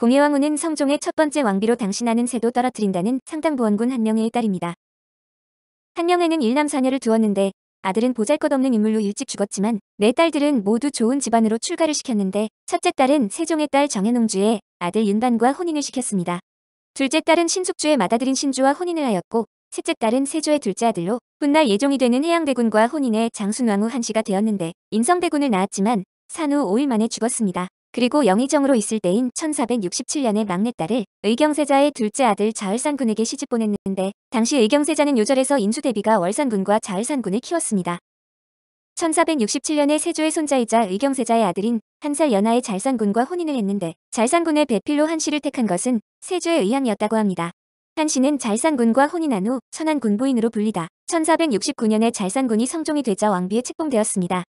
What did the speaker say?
공예왕후는 성종의 첫 번째 왕비로 당신하는 새도 떨어뜨린다는 상당부원군 한명의 딸입니다. 한명에는 일남사녀를 두었는데 아들은 보잘것없는 인물로 일찍 죽었지만 네 딸들은 모두 좋은 집안으로 출가를 시켰는데 첫째 딸은 세종의 딸정현웅주의 아들 윤반과 혼인을 시켰습니다. 둘째 딸은 신숙주의 맏아들인 신주와 혼인을 하였고 셋째 딸은 세조의 둘째 아들로 훗날 예종이 되는 해양대군과 혼인해 장순왕후 한씨가 되었는데 인성대군을 낳았지만 산후 5일 만에 죽었습니다. 그리고 영의정으로 있을 때인 1467년에 막내딸을 의경세자의 둘째 아들 자을산군에게 시집보냈는데 당시 의경세자는 요절에서 인수대비가 월산군과 자을산군을 키웠습니다. 1467년에 세조의 손자이자 의경세자의 아들인 한살 연하의 잘산군과 혼인을 했는데 잘산군의 배필로 한씨를 택한 것은 세조의 의향이었다고 합니다. 한씨는 잘산군과 혼인한 후 천안군부인으로 불리다 1469년에 잘산군이 성종이 되자 왕비에 책봉되었습니다.